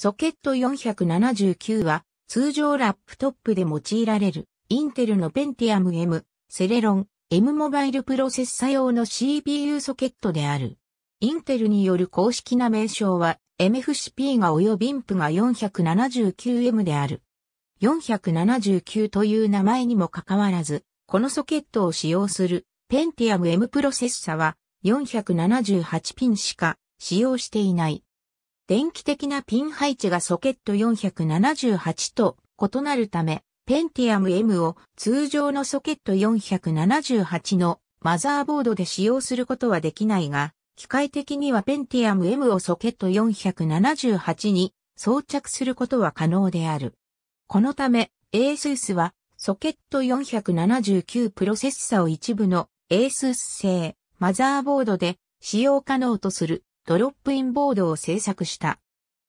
ソケット479は通常ラップトップで用いられるインテルの Pentium M、セレロン、M モバイルプロセッサ用の CPU ソケットである。インテルによる公式な名称は MFCP が及び IMP が 479M である。479という名前にもかかわらず、このソケットを使用する Pentium M プロセッサは478ピンしか使用していない。電気的なピン配置がソケット478と異なるため、ペンティアム M を通常のソケット478のマザーボードで使用することはできないが、機械的にはペンティアム M をソケット478に装着することは可能である。このため、ASUS はソケット479プロセッサを一部の ASUS 製マザーボードで使用可能とするドロップインボードを製作した。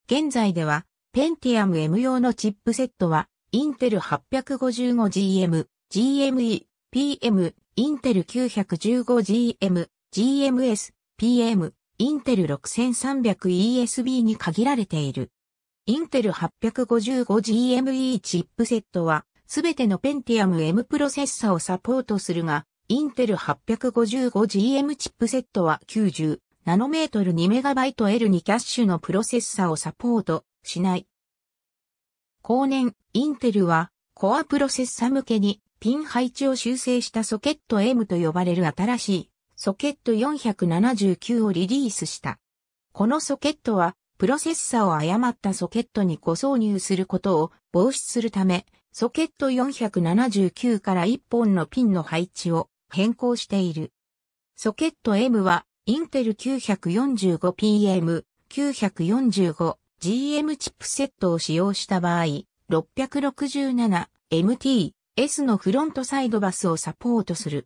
現在では、Pentium M 用のチップセットは、インテル 855GM、GME、PM、インテル 915GM、GMS、PM、インテル 6300ESB に限られている。インテル 855GME チップセットは、すべての Pentium M プロセッサをサポートするが、インテル 855GM チップセットは90、ナノメートル 2MB L2 キャッシュのプロセッサをサポートしない。後年、インテルは、コアプロセッサ向けに、ピン配置を修正したソケット M と呼ばれる新しい、ソケット479をリリースした。このソケットは、プロセッサを誤ったソケットに誤挿入することを防止するため、ソケット479から1本のピンの配置を変更している。ソケット M はインテル 945PM、945GM チップセットを使用した場合、667MT、S のフロントサイドバスをサポートする。